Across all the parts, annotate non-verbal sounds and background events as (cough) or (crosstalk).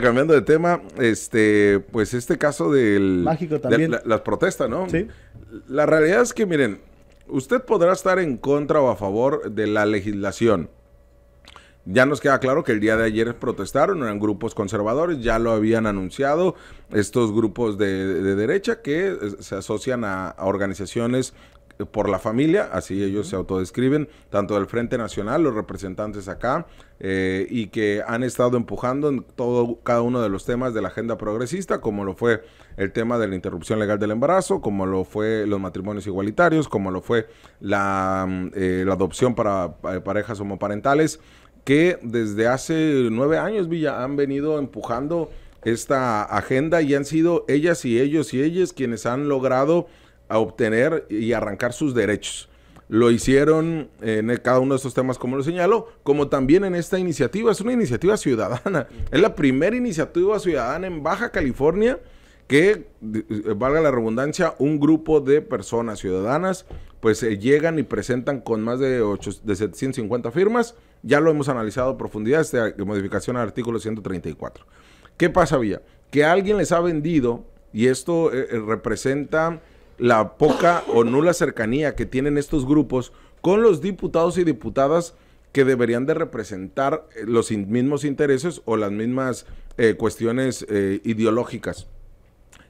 cambiando de tema, este, pues este caso del... Mágico también. De, las protestas, ¿no? La realidad es que, miren, usted podrá estar en contra o a favor de la legislación. Ya nos queda claro que el día de ayer protestaron, eran grupos conservadores, ya lo habían anunciado estos grupos de, derecha que eh, se asocian a organizaciones por la familia, así ellos se autodescriben, tanto del Frente Nacional, los representantes acá, eh, y que han estado empujando en todo, cada uno de los temas de la agenda progresista, como lo fue el tema de la interrupción legal del embarazo, como lo fue los matrimonios igualitarios, como lo fue la, eh, la adopción para eh, parejas homoparentales, que desde hace nueve años, Villa, han venido empujando esta agenda y han sido ellas y ellos y ellas quienes han logrado a obtener y arrancar sus derechos. Lo hicieron en cada uno de estos temas, como lo señaló, como también en esta iniciativa. Es una iniciativa ciudadana. Es la primera iniciativa ciudadana en Baja California que, eh, valga la redundancia, un grupo de personas ciudadanas pues eh, llegan y presentan con más de, 750 firmas. Ya lo hemos analizado a profundidad, esta modificación al artículo 134. ¿Qué pasa, Villa? Que alguien les ha vendido, y esto eh, representa la poca o nula cercanía que tienen estos grupos con los diputados y diputadas que deberían de representar eh, los mismos intereses o las mismas eh, cuestiones eh, ideológicas.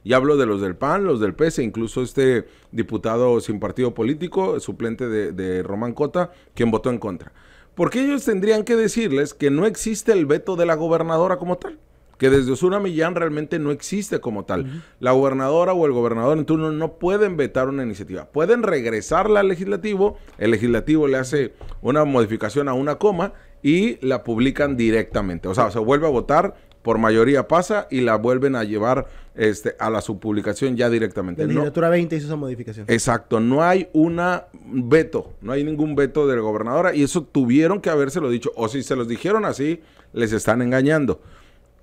Y hablo de los del PAN, los del PS, incluso este diputado sin partido político, suplente de, de Román Cota, quien votó en contra. Porque ellos tendrían que decirles que no existe el veto de la gobernadora como tal que desde Osuna Millán realmente no existe como tal. La gobernadora o el gobernador en turno no pueden vetar una iniciativa. Pueden regresarla al legislativo, el legislativo le hace una modificación a una coma y la publican directamente. O sea, se vuelve a votar, por mayoría pasa y la vuelven a llevar este, a la subpublicación ya directamente. La legislatura 20 hizo esa modificación. Exacto, no hay una veto, no hay ningún veto de la gobernadora y eso tuvieron que habérselo dicho. O si se los dijeron así, les están engañando.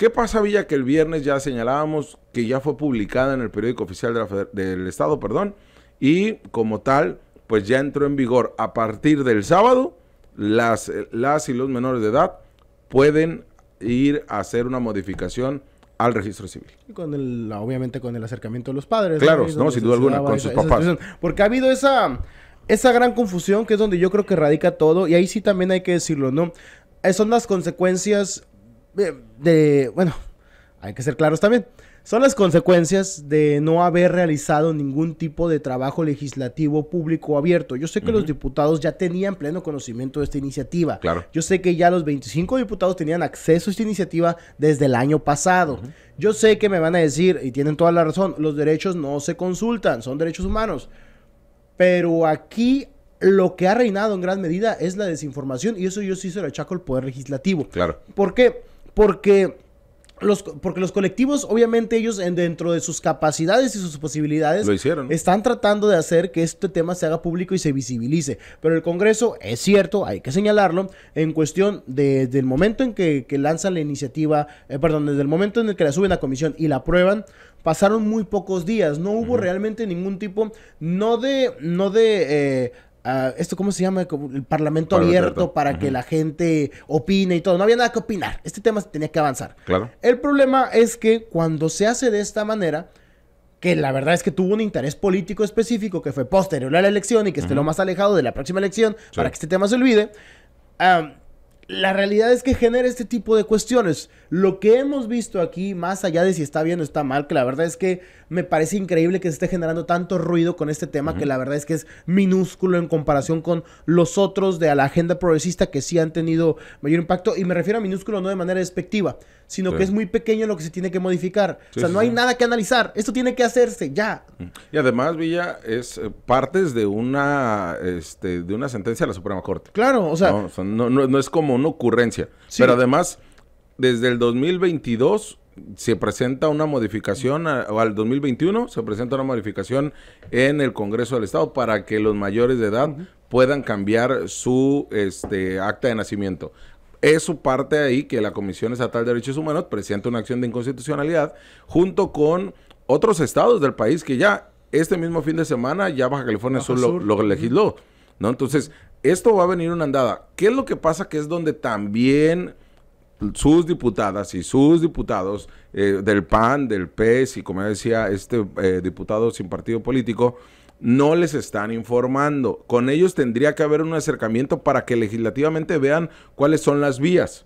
¿Qué pasa, Villa? Que el viernes ya señalábamos que ya fue publicada en el periódico oficial del Estado, perdón, y como tal, pues ya entró en vigor a partir del sábado, las, eh, las y los menores de edad pueden ir a hacer una modificación al registro civil. con obviamente con el acercamiento de los padres. Claro, sin duda alguna, con sus papás. Porque ha habido esa, esa gran confusión que es donde yo creo que radica todo, y ahí sí también hay que decirlo, ¿no? Eh, son las consecuencias eh, de, bueno, hay que ser claros también, son las consecuencias de no haber realizado ningún tipo de trabajo legislativo público abierto. Yo sé que los diputados ya tenían pleno conocimiento de esta iniciativa. Claro. Yo sé que ya los 25 diputados tenían acceso a esta iniciativa desde el año pasado. Yo sé que me van a decir, y tienen toda la razón, los derechos no se consultan, son derechos humanos. Pero aquí lo que ha reinado en gran medida es la desinformación y eso yo sí se lo achaco al Poder Legislativo. Claro. ¿Por qué? porque los, porque los colectivos, obviamente, ellos dentro de sus capacidades y sus posibilidades, Están tratando de hacer que este tema se haga público y se visibilice. Pero el Congreso, es cierto, hay que señalarlo, en cuestión desde el momento en que, lanzan la iniciativa, eh, perdón, desde el momento en el que la suben a comisión y la aprueban, pasaron muy pocos días. No hubo realmente ningún tipo, no de, no de eh, esto cómo se llama, el parlamento abierto, para que la gente opine y todo. No había nada que opinar. Este tema tenía que avanzar. El problema es que cuando se hace de esta manera, que la verdad es que tuvo un interés político específico que fue posterior a la elección y que esté lo más alejado de la próxima elección para que este tema se olvide. la realidad es que genera este tipo de cuestiones. Lo que hemos visto aquí, más allá de si está bien o está mal, que la verdad es que me parece increíble que se esté generando tanto ruido con este tema, que la verdad es que es minúsculo en comparación con los otros de la agenda progresista que sí han tenido mayor impacto. Y me refiero a minúsculo no de manera despectiva, sino que es muy pequeño lo que se tiene que modificar. o sea, no hay nada que analizar. Esto tiene que hacerse ya. Y además, Villa, es eh, partes de una, este, de una sentencia de la Suprema Corte. Claro, o sea. no, no es como una ocurrencia. Pero además desde el 2022 se presenta una modificación o al 2021, se presenta una modificación en el Congreso del Estado para que los mayores de edad puedan cambiar su este, acta de nacimiento. su parte ahí que la Comisión Estatal de Derechos Humanos presenta una acción de inconstitucionalidad junto con otros estados del país que ya este mismo fin de semana ya Baja California solo Lo, lo legisló. ¿no? Entonces, esto va a venir una andada. ¿Qué es lo que pasa? Que es donde también sus diputadas y sus diputados eh, del PAN, del PES y como decía este eh, diputado sin partido político, no les están informando. Con ellos tendría que haber un acercamiento para que legislativamente vean cuáles son las vías.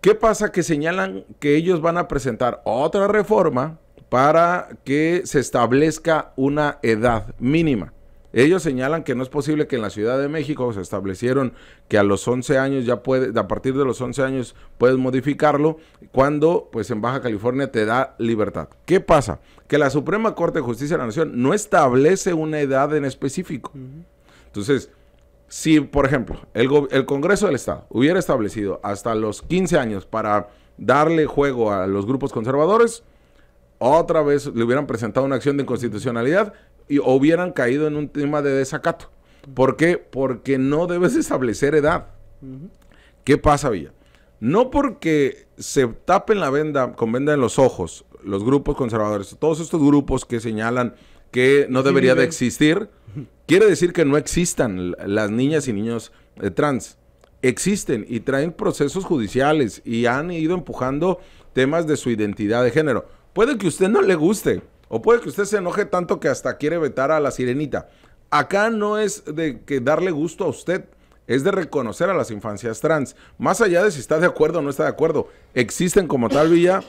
¿Qué pasa? Que señalan que ellos van a presentar otra reforma para que se establezca una edad mínima. Ellos señalan que no es posible que en la Ciudad de México se establecieron que a los 11 años ya puede, a partir de los 11 años puedes modificarlo, cuando pues en Baja California te da libertad. ¿Qué pasa? Que la Suprema Corte de Justicia de la Nación no establece una edad en específico. Entonces, si por ejemplo el, el Congreso del Estado hubiera establecido hasta los 15 años para darle juego a los grupos conservadores, otra vez le hubieran presentado una acción de inconstitucionalidad y, hubieran caído en un tema de desacato. ¿Por qué? Porque no debes establecer edad. ¿Qué pasa, Villa? No porque se tapen la venda con venda en los ojos los grupos conservadores, todos estos grupos que señalan que no debería de existir, quiere decir que no existan las niñas y niños eh, trans. Existen y traen procesos judiciales y han ido empujando temas de su identidad de género. Puede que a usted no le guste, o puede que usted se enoje tanto que hasta quiere vetar a la sirenita. Acá no es de que darle gusto a usted, es de reconocer a las infancias trans. Más allá de si está de acuerdo o no está de acuerdo, existen como tal Villa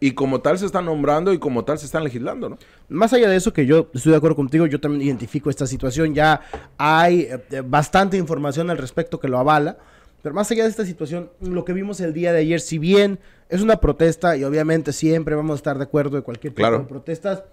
y como tal se están nombrando y como tal se están legislando, ¿no? Más allá de eso, que yo estoy de acuerdo contigo, yo también identifico esta situación, ya hay eh, bastante información al respecto que lo avala. Pero más allá de esta situación, lo que vimos el día de ayer, si bien es una protesta y obviamente siempre vamos a estar de acuerdo de cualquier tipo de protestas,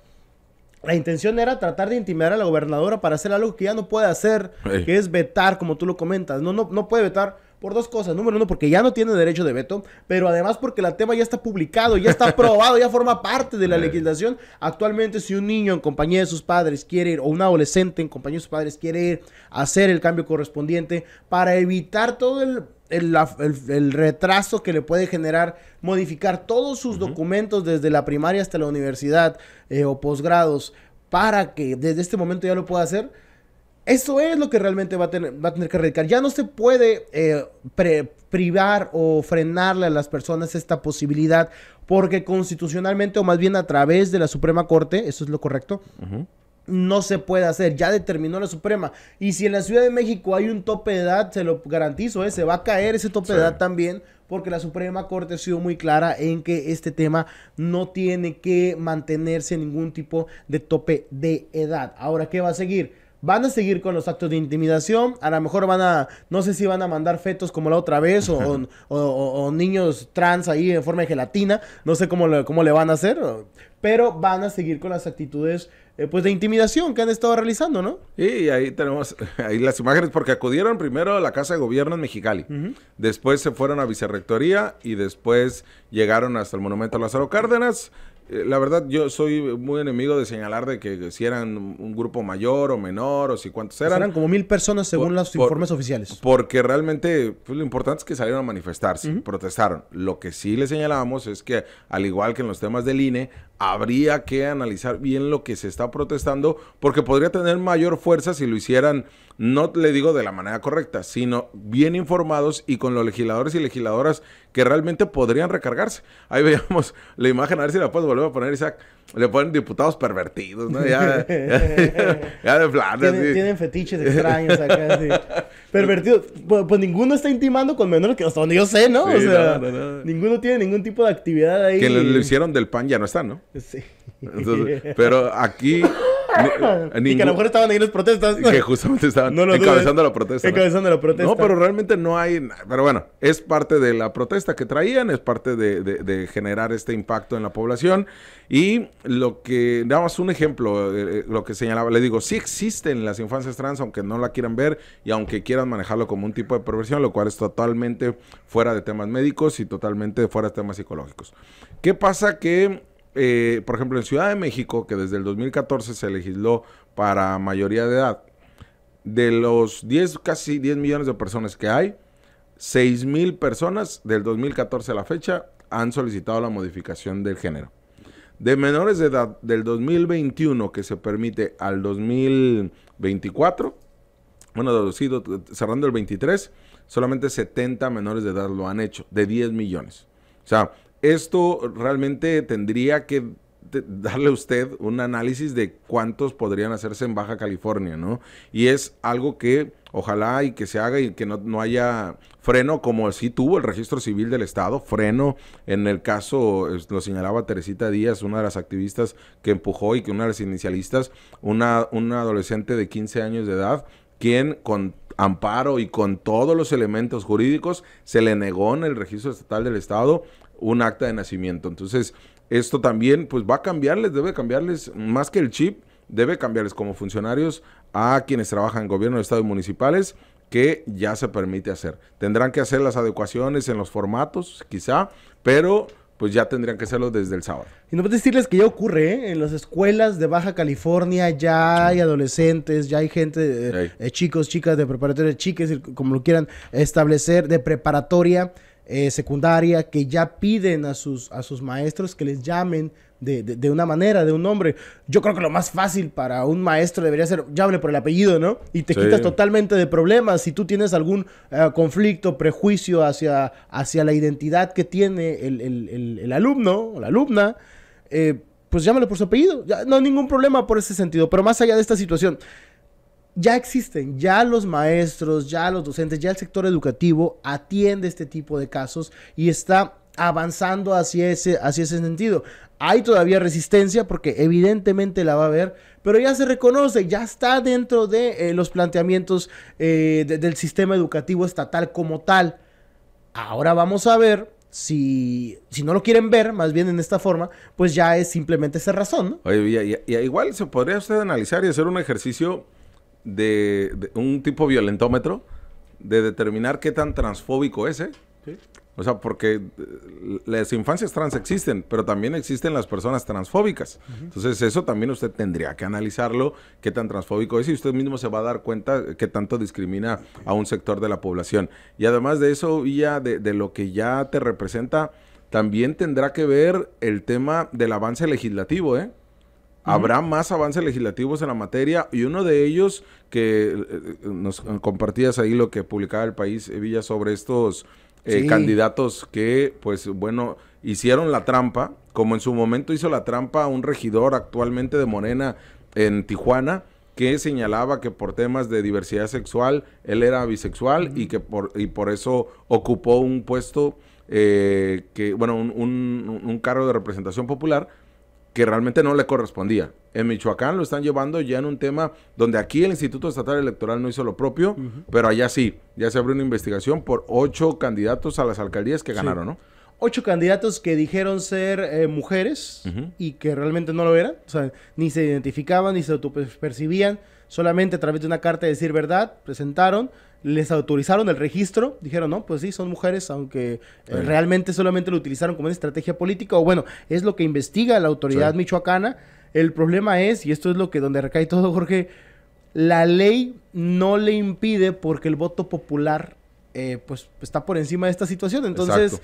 la intención era tratar de intimidar a la gobernadora para hacer algo que ya no puede hacer, que es vetar, como tú lo comentas. No, no, no puede vetar por dos cosas. Número uno, porque ya no tiene derecho de veto, pero además porque el tema ya está publicado, ya está aprobado, ya forma parte de la (laughs) eh. legislación. Actualmente, si un niño en compañía de sus padres quiere ir, o un adolescente en compañía de sus padres quiere ir a hacer el cambio correspondiente para evitar todo el retraso que le puede generar modificar todos sus documentos desde la primaria hasta la universidad eh, o posgrados para que desde este momento ya lo pueda hacer, eso es lo que realmente va a tener, a tener que erradicar. Ya no se puede eh, privar o frenarle a las personas esta posibilidad porque constitucionalmente o más bien a través de la Suprema Corte, eso es lo correcto. no se puede hacer, ya determinó la Suprema. Y si en la Ciudad de México hay un tope de edad, se lo garantizo, eh, se va a caer ese tope de edad también, porque la Suprema Corte ha sido muy clara en que este tema no tiene que mantenerse ningún tipo de tope de edad. Ahora, ¿qué va a seguir? van a seguir con los actos de intimidación. A lo mejor van a, no sé si van a mandar fetos como la otra vez o, niños trans ahí en forma de gelatina. No sé cómo le, cómo le van a hacer, pero van a seguir con las actitudes eh, pues de intimidación que han estado realizando, ¿no? Sí, ahí tenemos (laughs) ahí las imágenes porque acudieron primero a la Casa de Gobierno en Mexicali, después se fueron a Vicerrectoría y después llegaron hasta el Monumento a Lázaro Cárdenas. Eh, la verdad, yo soy muy enemigo de señalar de que si eran un grupo mayor o menor o si cuántos pues eran. eran como mil personas según los informes oficiales. Porque realmente pues, lo importante es que salieron a manifestarse, protestaron. Lo que sí le señalábamos es que, al igual que en los temas del INE, habría que analizar bien lo que se está protestando porque podría tener mayor fuerza si lo hicieran no le digo de la manera correcta, sino bien informados y con los legisladores y legisladoras que realmente podrían recargarse. Ahí veíamos (laughs) la imagen, a ver si la puedes volver a poner, Isaac. Le ponen diputados pervertidos, ¿no? Ya, (laughs) ya, de plan. Tienen, fetiches extraños acá, sí. (laughs) Pervertidos. Pues, pues, ninguno está intimando con menores que son, yo sé, ¿no? o sea, ninguno tiene ningún tipo de actividad ahí. Que le, hicieron del pan ya no están, ¿no? Sí. pero aquí y que a lo mejor estaban ahí en las protestas. Que justamente estaban encabezando la protesta. Encabezando ¿no? la protesta. No, pero realmente no hay. Pero bueno, es parte de la protesta que traían, es parte de, generar este impacto en la población. Y lo que, damos un ejemplo, eh, eh, lo que señalaba, le digo, sí existen las infancias trans, aunque no la quieran ver y aunque quieran manejarlo como un tipo de perversión, lo cual es totalmente fuera de temas médicos y totalmente fuera de temas psicológicos. ¿Qué pasa que eh, por ejemplo, en Ciudad de México, que desde el 2014 se legisló para mayoría de edad, de los 10, casi 10 millones de personas que hay, 6 mil personas del 2014 a la fecha han solicitado la modificación del género. De menores de edad del 2021 que se permite al 2024, bueno, cerrando el 23, solamente 70 menores de edad lo han hecho, de 10 millones. O sea, esto realmente tendría que darle a usted un análisis de cuántos podrían hacerse en Baja California, ¿no? Y es algo que ojalá y que se haga y que no, haya freno como sí tuvo el registro civil del Estado, freno en el caso, lo señalaba Teresita Díaz, una de las activistas que empujó y que una de las inicialistas, una, una adolescente de 15 años de edad, quien con amparo y con todos los elementos jurídicos, se le negó en el registro estatal del Estado un acta de nacimiento. Entonces, esto también pues va a cambiarles, debe cambiarles más que el chip, debe cambiarles como funcionarios a quienes trabajan en gobierno de Estado y municipales que ya se permite hacer. Tendrán que hacer las adecuaciones en los formatos, quizá, pero pues ya tendrían que hacerlo desde el sábado. Y no puedo decirles que ya ocurre, ¿eh? En las escuelas de Baja California ya hay adolescentes, ya hay gente, eh, eh chicos, chicas de preparatoria, chiques, como lo quieran establecer, de preparatoria, eh, secundaria, que ya piden a sus, a sus maestros que les llamen de, una manera, de un nombre. Yo creo que lo más fácil para un maestro debería ser, llámale por el apellido, ¿no? Y te quitas totalmente de problemas. Si tú tienes algún eh, conflicto, prejuicio hacia, hacia la identidad que tiene el, alumno o la alumna, eh, pues llámale por su apellido. no hay ningún problema por ese sentido. Pero más allá de esta situación, ya existen, ya los maestros, ya los docentes, ya el sector educativo atiende este tipo de casos y está avanzando hacia ese, hacia ese sentido. Hay todavía resistencia porque evidentemente la va a haber, pero ya se reconoce, ya está dentro de eh, los planteamientos eh, del sistema educativo estatal como tal. Ahora vamos a ver si, si no lo quieren ver, más bien en esta forma, pues ya es simplemente esa razón. Oye, y, igual se podría usted analizar y hacer un ejercicio de, un tipo violentómetro de determinar qué tan transfóbico es, ese. ¿eh? O sea, porque eh, las infancias trans existen, pero también existen las personas transfóbicas. Entonces, eso también usted tendría que analizarlo, qué tan transfóbico es, y usted mismo se va a dar cuenta qué tanto discrimina a un sector de la población. Y además de eso, Villa, de, lo que ya te representa, también tendrá que ver el tema del avance legislativo, ¿eh? Habrá más avances legislativos en la materia y uno de ellos que eh, eh, nos compartías ahí lo que publicaba el país Villa sobre estos eh, candidatos que, pues bueno, hicieron la trampa, como en su momento hizo la trampa un regidor actualmente de Morena en Tijuana, que señalaba que por temas de diversidad sexual él era bisexual y que por, y por eso ocupó un puesto, eh, que bueno, un, un cargo de representación popular que realmente no le correspondía en Michoacán lo están llevando ya en un tema donde aquí el Instituto Estatal Electoral no hizo lo propio, pero allá sí, ya se abrió una investigación por ocho candidatos a las alcaldías que ganaron, ¿no? Ocho candidatos que dijeron ser eh, mujeres y que realmente no lo eran, o sea, ni se identificaban, ni se autopercibían, solamente a través de una carta de decir verdad presentaron les autorizaron el registro, dijeron, no, pues sí, son mujeres, aunque eh, realmente solamente lo utilizaron como una estrategia política, o bueno, es lo que investiga la autoridad michoacana. El problema es, y esto es lo que donde recae todo, Jorge, la ley no le impide porque el voto popular eh, pues está por encima de esta situación. Entonces,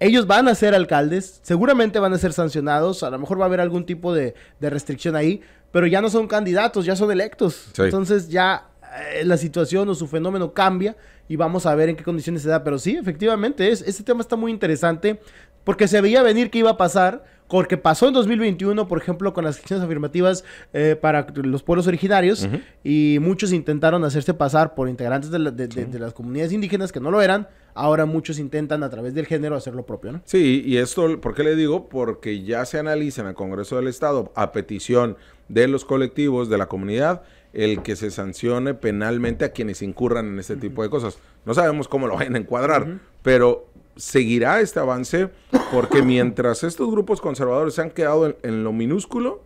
ellos van a ser alcaldes, seguramente van a ser sancionados, a lo mejor va a haber algún tipo de, restricción ahí, pero ya no son candidatos, ya son electos. Entonces ya eh, la situación o su fenómeno cambia y vamos a ver en qué condiciones se da. Pero sí, efectivamente, es, este tema está muy interesante porque se veía venir que iba a pasar, porque pasó en 2021, por ejemplo, con las acciones afirmativas eh, para los pueblos originarios y muchos intentaron hacerse pasar por integrantes de, las comunidades indígenas que no lo eran. Ahora muchos intentan a través del género hacer lo propio, ¿no? Sí, y esto, ¿por qué le digo? Porque ya se analiza en el Congreso del Estado a petición de los colectivos de la comunidad el que se sancione penalmente a quienes incurran en este tipo de cosas. No sabemos cómo lo vayan a encuadrar, pero seguirá este avance porque mientras estos grupos conservadores se han quedado en, lo minúsculo,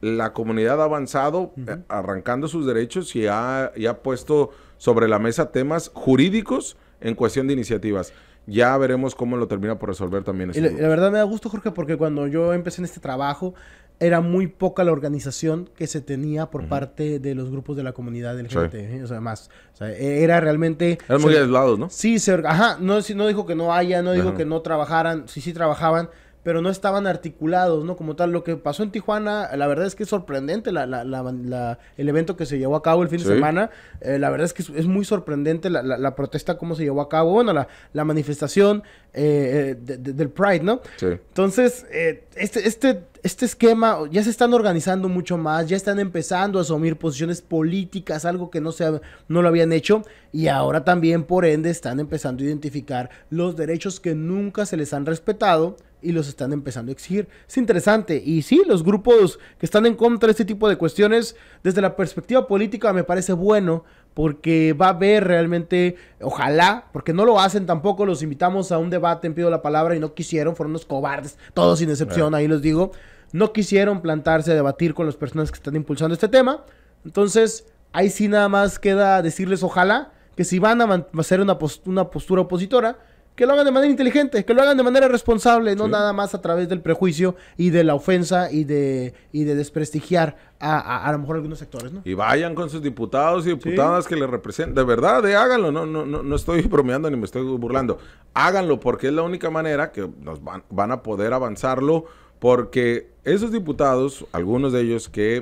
la comunidad ha avanzado eh, arrancando sus derechos y ha, puesto sobre la mesa temas jurídicos en cuestión de iniciativas ya veremos cómo lo termina por resolver también. Este la, verdad me da gusto, Jorge, porque cuando yo empecé en este trabajo, era muy poca la organización que se tenía por parte de los grupos de la comunidad del gente. ¿eh? O sea, más. E-, era realmente... Eran muy aislados, ¿no? Sí, se, ajá. No, dijo que no haya, no dijo que no trabajaran. Sí, sí trabajaban, pero no estaban articulados, ¿no? Como tal, lo que pasó en Tijuana, la verdad es que es sorprendente el evento que se llevó a cabo el fin de semana. Eh, la verdad es que es, muy sorprendente la, protesta, cómo se llevó a cabo, bueno, la, manifestación eh, eh, del Pride, ¿no? Sí. Entonces, este, este, este esquema ya se están organizando mucho más, ya están empezando a asumir posiciones políticas, algo que no, se no lo habían hecho, y ahora también, por ende, están empezando a identificar los derechos que nunca se les han respetado y los están empezando a exigir. Es interesante. Y sí, los grupos que están en contra de este tipo de cuestiones, desde la perspectiva política, me parece bueno. Porque va a haber realmente, ojalá, porque no lo hacen tampoco, los invitamos a un debate en Pido la Palabra y no quisieron, fueron unos cobardes, todos sin excepción, ahí los digo, no quisieron plantarse a debatir con las personas que están impulsando este tema. Entonces, ahí sí nada más queda decirles, ojalá, que si van a hacer una, una postura opositora, que lo hagan de manera inteligente, que lo hagan de manera responsable, no nada más a través del prejuicio y de la ofensa y de, y de desprestigiar a, lo mejor algunos sectores, ¿no? Y vayan con sus diputados y diputadas que le representen. De verdad, de eh, háganlo, no, no, no, no, estoy (laughs) bromeando ni me estoy burlando. Háganlo porque es la única manera que nos van, van a poder avanzarlo porque esos diputados, algunos de ellos que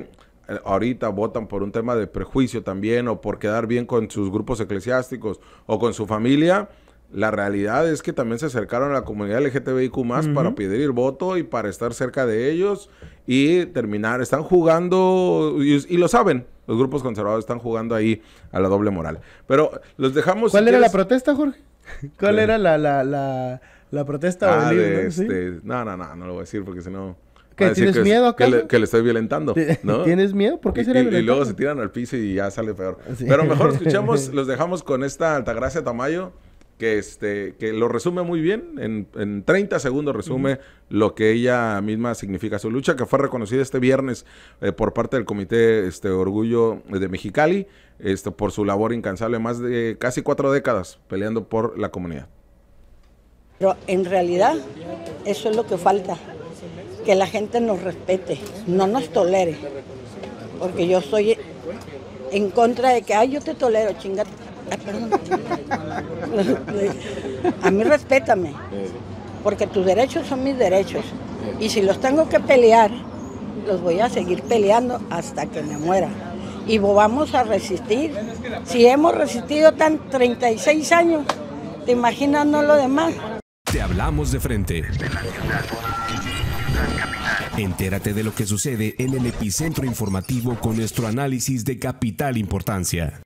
eh, ahorita votan por un tema de prejuicio también o por quedar bien con sus grupos eclesiásticos o con su familia, la realidad es que también se acercaron a la comunidad LGTBIQ más para pedir el voto y para estar cerca de ellos y terminar. Están jugando, y, lo saben, los grupos conservadores están jugando ahí a la doble moral. Pero los dejamos... ¿Cuál era la protesta, Jorge? (laughs) ¿Cuál era la, la, la, la protesta? Ah, ¿no? Este... ¿no? no, no, no, lo voy a decir porque si no... ¿Que ¿Tienes miedo Que le, estoy violentando, ¿no? (laughs) ¿Tienes miedo? ¿Por qué será y, y, luego se tiran al piso y ya sale peor. Pero mejor (laughs) escuchamos, los dejamos con esta Altagracia Tamayo que, este, que lo resume muy bien, en, en 30 segundos resume lo que ella misma significa su lucha, que fue reconocida este viernes eh, por parte del Comité este, Orgullo de Mexicali este, por su labor incansable, más de casi cuatro décadas peleando por la comunidad. Pero en realidad eso es lo que falta, que la gente nos respete, no nos tolere, porque yo soy en contra de que, ay, yo te tolero, chingate a mí respétame, porque tus derechos son mis derechos. Y si los tengo que pelear, los voy a seguir peleando hasta que me muera. Y vamos a resistir. Si hemos resistido tan 36 años, ¿te imaginas lo demás? Te hablamos de frente. Entérate de lo que sucede en el epicentro informativo con nuestro análisis de capital importancia.